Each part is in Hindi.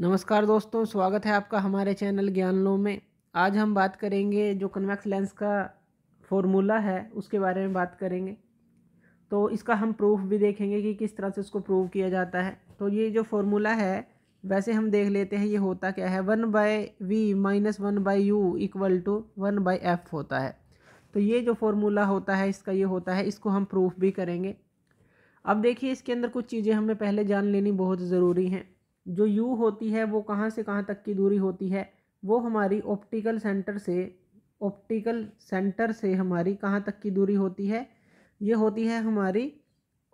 नमस्कार दोस्तों स्वागत है आपका हमारे चैनल ज्ञान लो में आज हम बात करेंगे जो कन्वेक्स लेंस का फॉर्मूला है उसके बारे में बात करेंगे तो इसका हम प्रूफ भी देखेंगे कि किस तरह से उसको प्रूव किया जाता है तो ये जो फॉर्मूला है वैसे हम देख लेते हैं ये होता क्या है one by V minus one by U equal to one by F होता है तो ये जो फॉर्मूला होता है इसका ये होता है इसको हम प्रूफ भी करेंगे अब देखिए इसके अंदर कुछ चीज़ें हमें पहले जान लेनी बहुत ज़रूरी हैं जो यू होती है वो कहाँ से कहाँ तक की दूरी होती है वो हमारी ऑप्टिकल सेंटर से ऑप्टिकल सेंटर से हमारी कहाँ तक की दूरी होती है ये होती है हमारी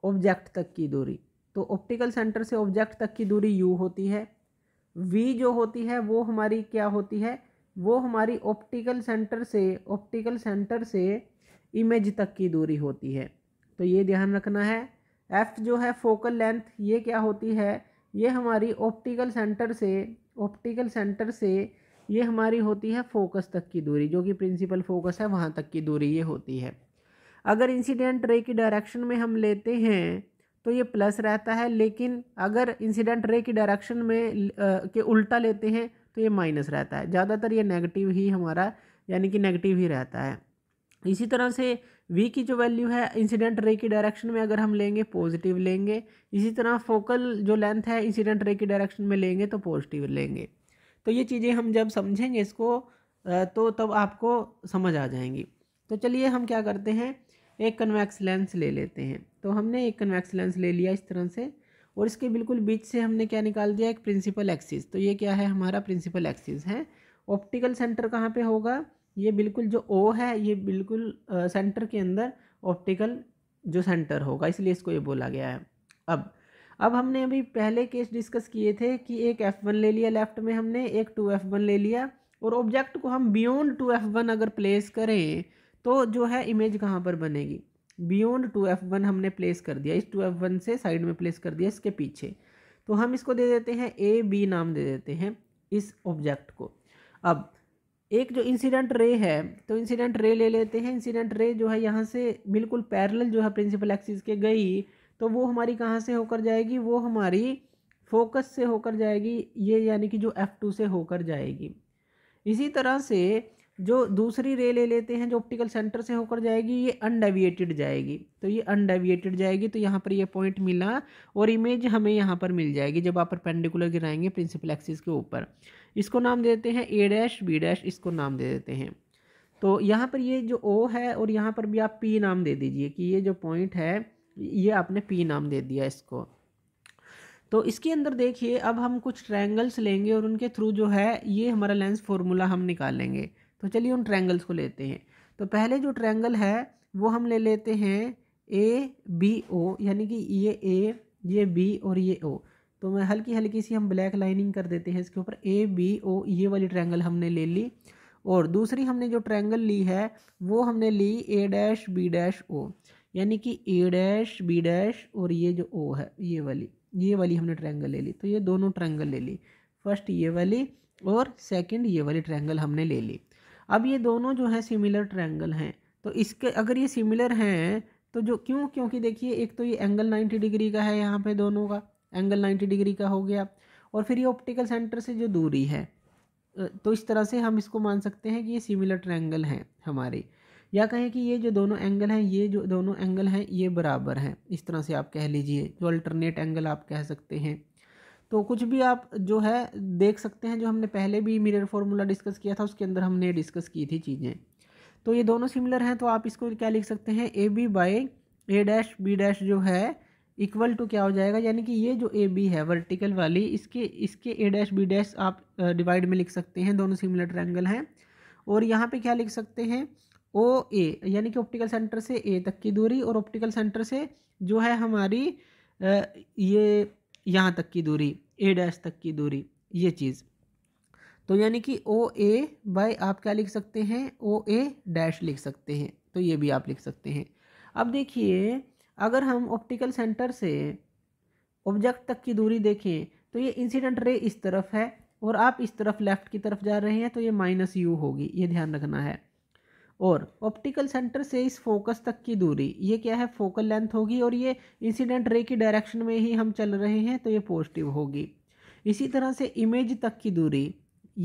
ऑब्जेक्ट तक की दूरी तो ऑप्टिकल सेंटर से ऑब्जेक्ट तक की दूरी यू होती है वी जो होती है वो हमारी क्या होती है वो हमारी ऑप्टिकल सेंटर से ऑप्टिकल सेंटर से इमेज तक की दूरी होती है तो ये ध्यान रखना है एफ जो है फोकल लेंथ ये क्या होती है ये हमारी ऑप्टिकल सेंटर से ऑप्टिकल सेंटर से ये हमारी होती है फोकस तक की दूरी जो कि प्रिंसिपल फोकस है वहाँ तक की दूरी ये होती है अगर इंसिडेंट रे की डायरेक्शन में हम लेते हैं तो ये प्लस रहता है लेकिन अगर इंसिडेंट रे की डायरेक्शन में आ, के उल्टा लेते हैं तो ये माइनस रहता है ज़्यादातर ये नेगेटिव ही हमारा यानी कि नेगेटिव ही रहता है इसी तरह से वी की जो वैल्यू है इंसिडेंट रे की डायरेक्शन में अगर हम लेंगे पॉजिटिव लेंगे इसी तरह फोकल जो लेंथ है इंसिडेंट रे की डायरेक्शन में लेंगे तो पॉजिटिव लेंगे तो ये चीज़ें हम जब समझेंगे इसको तो तब आपको समझ आ जाएंगी तो चलिए हम क्या करते हैं एक कन्वैक्स लेंस ले लेते हैं तो हमने एक कन्वैक्स लेंस ले लिया इस तरह से और इसके बिल्कुल बीच से हमने क्या निकाल दिया एक प्रिंसिपल एक्सिस तो ये क्या है हमारा प्रिंसिपल एक्सिस है ऑप्टिकल सेंटर कहाँ पे होगा ये बिल्कुल जो ओ है ये बिल्कुल सेंटर के अंदर ऑप्टिकल जो सेंटर होगा इसलिए इसको ये बोला गया है अब अब हमने अभी पहले केस डिस्कस किए थे कि एक एफ़ वन ले लिया लेफ्ट में हमने एक टू एफ़ वन ले लिया और ऑब्जेक्ट को हम बियॉन्ड टू एफ़ वन अगर प्लेस करें तो जो है इमेज कहाँ पर बनेगी बियॉन्ड टू एफ़ वन हमने प्लेस कर दिया इस टू एफ़ वन से साइड में प्लेस कर दिया इसके पीछे तो हम इसको दे देते हैं ए बी नाम दे देते हैं इस ऑब्जेक्ट को अब एक जो इंसिडेंट रे है तो इंसिडेंट रे ले लेते हैं इंसिडेंट रे जो है यहाँ से बिल्कुल पैरेलल जो है प्रिंसिपल एक्सिस के गई तो वो हमारी कहाँ से होकर जाएगी वो हमारी फोकस से होकर जाएगी ये यानी कि जो एफ़ टू से होकर जाएगी इसी तरह से जो दूसरी रे ले लेते हैं जो ऑप्टिकल सेंटर से होकर जाएगी ये अनडेविएटेड जाएगी तो ये अनडेविएटेड जाएगी तो यहाँ पर ये पॉइंट मिला और इमेज हमें यहाँ पर मिल जाएगी जब आप परपेंडिकुलर गिराएंगे प्रिंसिपल एक्सिस के ऊपर इसको नाम दे देते हैं ए डैश बी डैश इसको नाम दे देते हैं तो यहाँ पर ये जो ओ है और यहाँ पर भी आप पी नाम दे दीजिए कि ये जो पॉइंट है ये आपने पी नाम दे दिया इसको तो इसके अंदर देखिए अब हम कुछ ट्रायंगल्स लेंगे और उनके थ्रू जो है ये हमारा लेंस फॉर्मूला हम निकालेंगे तो चलिए उन ट्रायंगल्स को लेते हैं तो पहले जो ट्रायंगल है वो हम ले लेते हैं ए बी ओ यानी कि ये ए ये बी और ये ओ तो मैं हल्की हल्की सी हम ब्लैक लाइनिंग कर देते हैं इसके ऊपर ए बी ओ ये वाली ट्रायंगल हमने ले ली और दूसरी हमने जो ट्रायंगल ली है वो हमने ली A dash B dash O यानी कि ए डैश बी डैश और ये जो ओ है ये वाली ये वाली हमने ट्रायंगल ले ली तो ये दोनों ट्रायंगल ले ली फर्स्ट ये वाली और सेकंड ये वाली ट्रायंगल हमने ले ली अब ये दोनों जो हैं सिमिलर ट्रायंगल हैं तो इसके अगर ये सिमिलर हैं तो जो क्यों क्योंकि देखिए एक तो ये एंगल 90 डिग्री का है यहाँ पे दोनों का एंगल 90 डिग्री का हो गया और फिर ये ऑप्टिकल सेंटर से जो दूरी है तो इस तरह से हम इसको मान सकते हैं कि ये सिमिलर ट्रायंगल हैं हमारे या कहें कि ये जो दोनों एंगल हैं ये जो दोनों एंगल हैं ये बराबर हैं इस तरह से आप कह लीजिए जो अल्टरनेट एंगल आप कह सकते हैं तो कुछ भी आप जो है देख सकते हैं जो हमने पहले भी मिरर फॉर्मूला डिस्कस किया था उसके अंदर हमने डिस्कस की थी चीज़ें तो ये दोनों सिमिलर हैं तो आप इसको क्या लिख सकते हैं A B by A dash B dash जो है इक्वल टू क्या हो जाएगा यानी कि ये जो ए बी है वर्टिकल वाली इसके इसके ए डैश बी डैश आप डिवाइड में लिख सकते हैं दोनों सिमिलर ट्रायंगल हैं और यहाँ पे क्या लिख सकते हैं ओ ए यानी कि ऑप्टिकल सेंटर से ए तक की दूरी और ऑप्टिकल सेंटर से जो है हमारी ये यहाँ तक की दूरी ए डैश तक की दूरी ये चीज़ तो यानी कि ओ ए बाय आप क्या लिख सकते हैं ओ ए डैश लिख सकते हैं तो ये भी आप लिख सकते हैं अब देखिए अगर हम ऑप्टिकल सेंटर से ऑब्जेक्ट तक की दूरी देखें तो ये इंसिडेंट रे इस तरफ है और आप इस तरफ लेफ़्ट की तरफ जा रहे हैं तो ये माइनस यू होगी ये ध्यान रखना है और ऑप्टिकल सेंटर से इस फोकस तक की दूरी ये क्या है फोकल लेंथ होगी और ये इंसिडेंट रे की डायरेक्शन में ही हम चल रहे हैं तो ये पॉजिटिव होगी इसी तरह से इमेज तक की दूरी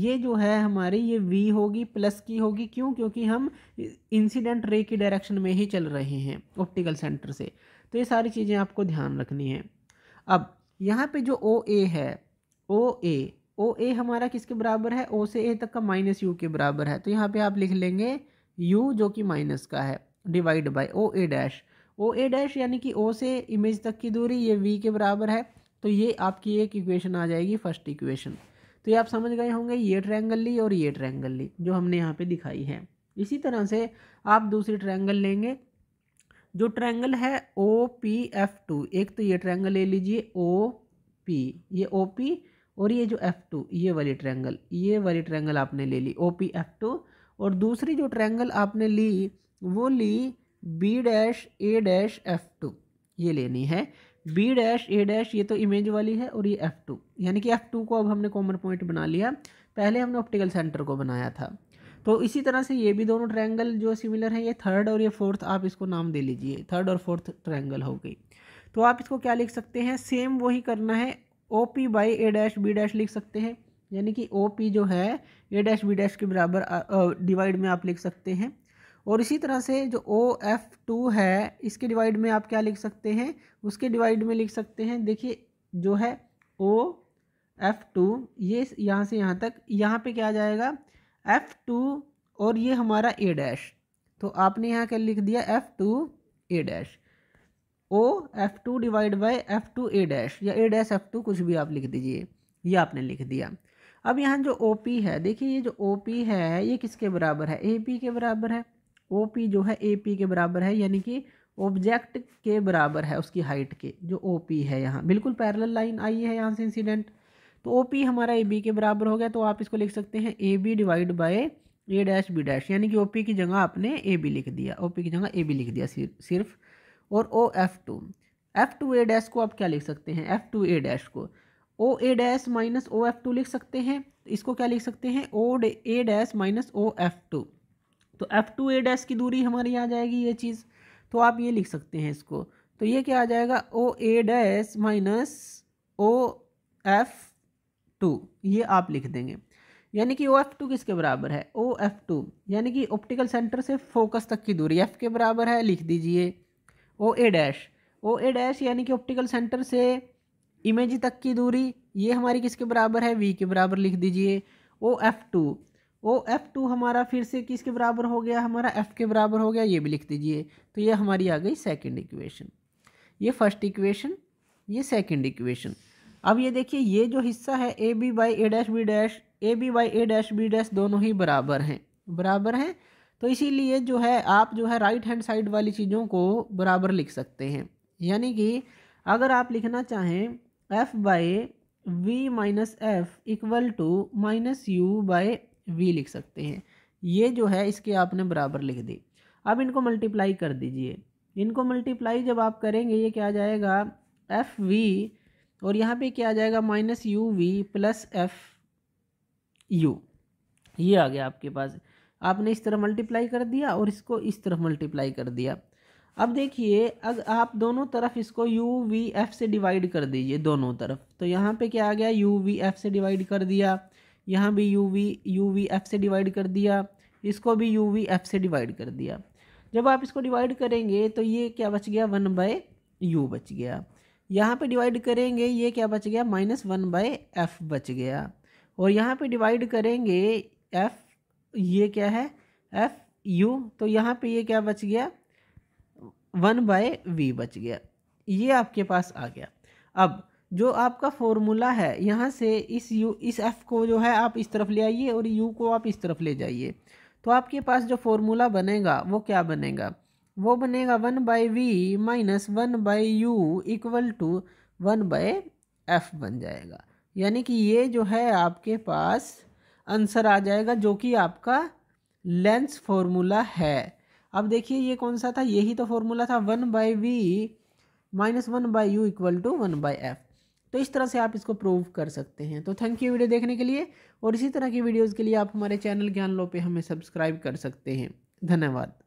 ये जो है हमारी ये वी होगी प्लस की होगी क्यों क्योंकि हम इंसिडेंट रे की डायरेक्शन में ही चल रहे हैं ऑप्टिकल सेंटर से तो ये सारी चीज़ें आपको ध्यान रखनी है अब यहाँ पे जो ओ ए है ओ ए ओ ए हमारा किसके बराबर है ओ से ए तक का माइनस यू के बराबर है तो यहाँ पे आप लिख लेंगे यू जो कि माइनस का है divide by O A dash O A dash यानी कि ओ से इमेज तक की दूरी ये वी के बराबर है तो ये आपकी एक इक्वेशन आ जाएगी फर्स्ट इक्वेशन तो ये आप समझ गए होंगे ये ट्रैंगल ली और ये ट्रैंगल ली जो हमने यहाँ पे दिखाई है इसी तरह से आप दूसरी ट्रैंगल लेंगे जो ट्रैंगल है ओ पी एफ टू एक तो ये ट्रैंगल ले लीजिए ओ पी ये ओ पी और ये जो एफ टू ये वाली ट्रैंगल ये वाली ट्रैंगल आपने ले ली ओ पी एफ टू और दूसरी जो ट्रायंगल आपने ली वो ली B dash A dash F two ये लेनी है बी डैश ए डैश ये तो इमेज वाली है और ये एफ टू यानी कि एफ टू को अब हमने कॉमन पॉइंट बना लिया पहले हमने ऑप्टिकल सेंटर को बनाया था तो इसी तरह से ये भी दोनों ट्रायंगल जो सिमिलर हैं ये थर्ड और ये फोर्थ आप इसको नाम दे लीजिए थर्ड और फोर्थ ट्रायंगल हो गई तो आप इसको क्या लिख सकते हैं सेम वही करना है O P by A dash B dash लिख सकते हैं यानी कि ओ पी जो है ए डैश बी डैश के बराबर डिवाइड में आप लिख सकते हैं और इसी तरह से जो ओ एफ टू है इसके डिवाइड में आप क्या लिख सकते हैं उसके डिवाइड में लिख सकते हैं देखिए जो है ओ एफ़ टू ये यहाँ से यहाँ तक यहाँ पे क्या आ जाएगा एफ़ टू और ये हमारा ए डैश तो आपने यहाँ क्या लिख दिया F two A dash O F two divide by F two A dash या ए डैश एफ़ टू कुछ भी आप लिख दीजिए ये आपने लिख दिया अब यहाँ जो ओ पी है देखिए ये जो ओ पी है ये किसके बराबर है ए पी के बराबर है ओ पी जो है ए पी के बराबर है यानी कि ऑब्जेक्ट के बराबर है उसकी हाइट के जो ओ पी है यहाँ बिल्कुल पैरल लाइन आई है यहाँ से इंसिडेंट तो ओ पी हमारा ए बी के बराबर हो गया तो आप इसको लिख सकते हैं A B divide by A dash B dash यानी कि ओ पी की जगह आपने ए बी लिख दिया ओ पी की जगह ए बी लिख दिया सिर्फ और O F two F two A dash को आप क्या लिख सकते हैं एफ़ टू ए डैश को O A dash minus O F two लिख सकते हैं इसको क्या लिख सकते हैं O A dash minus O F two तो एफ टू ए डैश की दूरी हमारी यहाँ जाएगी ये चीज़ तो आप ये लिख सकते हैं इसको तो ये क्या आ जाएगा O A dash minus O F two ये आप लिख देंगे यानी कि ओ एफ टू किसके बराबर है ओ एफ टू यानी कि ऑप्टिकल सेंटर से फोकस तक की दूरी एफ के बराबर है लिख दीजिए ओ A dash O A dash यानी कि ऑप्टिकल सेंटर से इमेज तक की दूरी ये हमारी किसके बराबर है वी के बराबर लिख दीजिए O F two O F two हमारा फिर से किसके बराबर हो गया हमारा एफ़ के बराबर हो गया ये भी लिख दीजिए तो ये हमारी आ गई सेकेंड इक्वेशन ये फर्स्ट इक्वेशन ये सेकेंड इक्वेशन अब ये देखिए ये जो हिस्सा है A B by A dash B dash A B by A dash B dash दोनों ही बराबर हैं बराबर हैं तो इसीलिए जो है आप जो है राइट हैंड साइड वाली चीज़ों को बराबर लिख सकते हैं यानी कि अगर आप लिखना चाहें F by V minus F equal to minus U by V लिख सकते हैं ये जो है इसके आपने बराबर लिख दी अब इनको मल्टीप्लाई कर दीजिए इनको मल्टीप्लाई जब आप करेंगे ये क्या आ जाएगा एफ वी और यहाँ पे क्या आ जाएगा minus U V plus F U ये आ गया आपके पास आपने इस तरह मल्टीप्लाई कर दिया और इसको इस तरह मल्टीप्लाई कर दिया अब देखिए अगर आप दोनों तरफ इसको यू वी एफ से डिवाइड कर दीजिए दोनों तरफ तो यहाँ पे क्या आ गया यू वी एफ से डिवाइड कर दिया यहाँ भी U V U V F से डिवाइड कर दिया इसको भी यू वी एफ से डिवाइड कर दिया जब आप इसको डिवाइड करेंगे तो ये क्या बच गया वन बाय यू बच गया यहाँ पे डिवाइड करेंगे ये क्या बच गया माइनस वन बाय एफ बच गया और यहाँ पे डिवाइड करेंगे एफ ये क्या है एफ यू तो यहाँ पे ये क्या बच गया वन बाय वी बच गया ये आपके पास आ गया अब जो आपका फॉर्मूला है यहाँ से इस यू इस एफ़ को जो है आप इस तरफ ले आइए और यू को आप इस तरफ ले जाइए तो आपके पास जो फॉर्मूला बनेगा वो क्या बनेगा वो बनेगा one by V minus one by U equal to one by F बन जाएगा यानी कि ये जो है आपके पास आंसर आ जाएगा जो कि आपका लेंस फॉर्मूला है अब देखिए ये कौन सा था यही तो फॉर्मूला था one by V minus one by U equal to one by F तो इस तरह से आप इसको प्रूव कर सकते हैं तो थैंक यू वीडियो देखने के लिए और इसी तरह की वीडियोज़ के लिए आप हमारे चैनल ज्ञान लो पे हमें सब्सक्राइब कर सकते हैं धन्यवाद